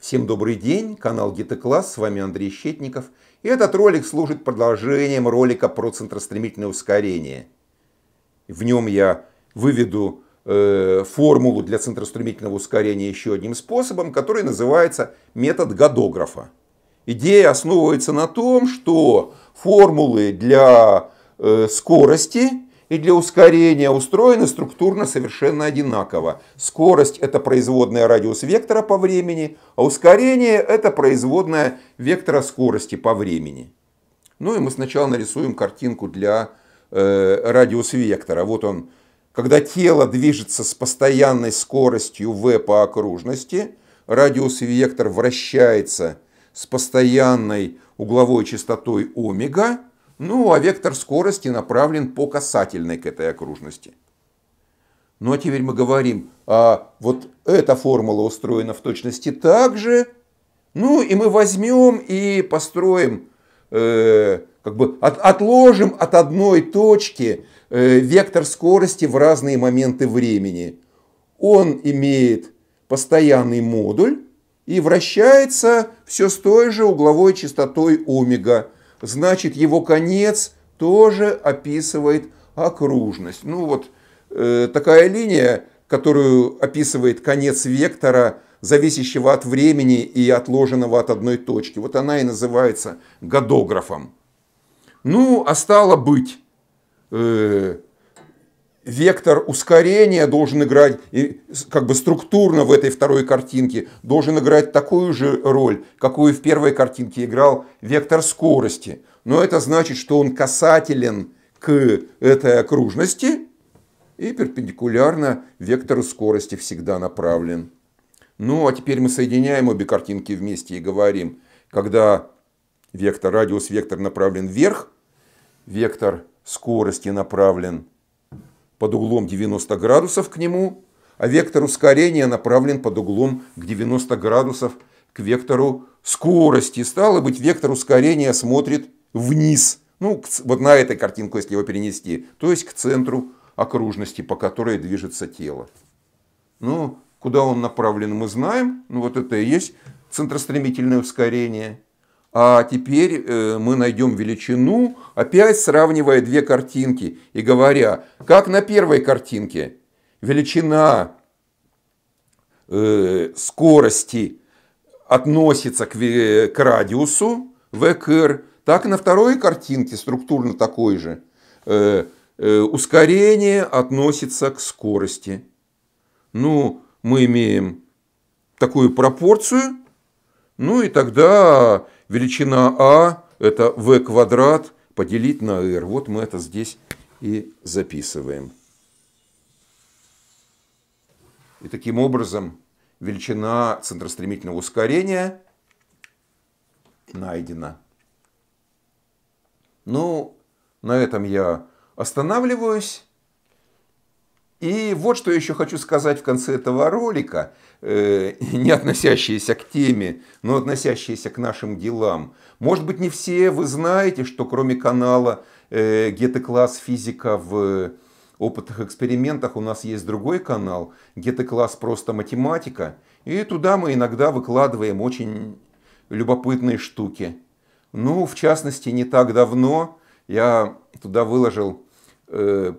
Всем добрый день, канал Гитокласс, с вами Андрей Щетников. И этот ролик служит продолжением ролика про центростремительное ускорение. В нем я выведу э, формулу для центростремительного ускорения еще одним способом, который называется метод Годографа. Идея основывается на том, что формулы для э, скорости и для ускорения устроены структурно совершенно одинаково. Скорость – это производная радиус вектора по времени, а ускорение – это производная вектора скорости по времени. Ну и мы сначала нарисуем картинку для э, радиус вектора. Вот он, когда тело движется с постоянной скоростью v по окружности, радиус вектор вращается с постоянной угловой частотой омега, ну, а вектор скорости направлен по касательной к этой окружности. Ну, а теперь мы говорим, а вот эта формула устроена в точности так же. Ну, и мы возьмем и построим, э, как бы от, отложим от одной точки э, вектор скорости в разные моменты времени. Он имеет постоянный модуль и вращается все с той же угловой частотой омега значит его конец тоже описывает окружность. Ну вот э, такая линия, которую описывает конец вектора, зависящего от времени и отложенного от одной точки. Вот она и называется годографом. Ну, а стало быть, э, вектор ускорения должен играть, как бы структурно в этой второй картинке, должен играть такую же роль, какую в первой картинке играл вектор скорости. Но это значит, что он касателен к этой окружности и перпендикулярно вектору скорости всегда направлен. Ну, а теперь мы соединяем обе картинки вместе и говорим, когда вектор, радиус вектор направлен вверх, вектор скорости направлен вверх, под углом 90 градусов к нему, а вектор ускорения направлен под углом к 90 градусов к вектору скорости. Стало быть, вектор ускорения смотрит вниз, ну, вот на этой картинку, если его перенести, то есть к центру окружности, по которой движется тело. Ну, куда он направлен, мы знаем, ну, вот это и есть центростремительное ускорение – а теперь э, мы найдем величину, опять сравнивая две картинки и говоря, как на первой картинке величина э, скорости относится к, радиусу ВКР, так и на второй картинке структурно такой же. Э, ускорение относится к скорости. Ну, мы имеем такую пропорцию, ну и тогда величина А это В квадрат поделить на R. Вот мы это здесь и записываем. И таким образом величина центростремительного ускорения найдена. Ну, на этом я останавливаюсь. И вот что я еще хочу сказать в конце этого ролика, э, не относящиеся к теме, но относящиеся к нашим делам. Может быть, не все вы знаете, что кроме канала э, «Гетто-класс физика» в опытных экспериментах у нас есть другой канал «Гетто-класс просто математика». И туда мы иногда выкладываем очень любопытные штуки. Ну, в частности, не так давно я туда выложил э,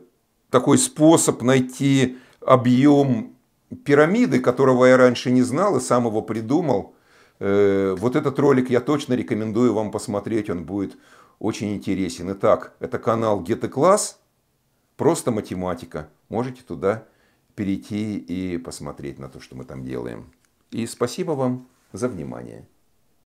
такой способ найти объем пирамиды, которого я раньше не знал и сам его придумал. Э, вот этот ролик я точно рекомендую вам посмотреть, он будет очень интересен. Итак, это канал Get Класс, просто математика. Можете туда перейти и посмотреть на то, что мы там делаем. И спасибо вам за внимание.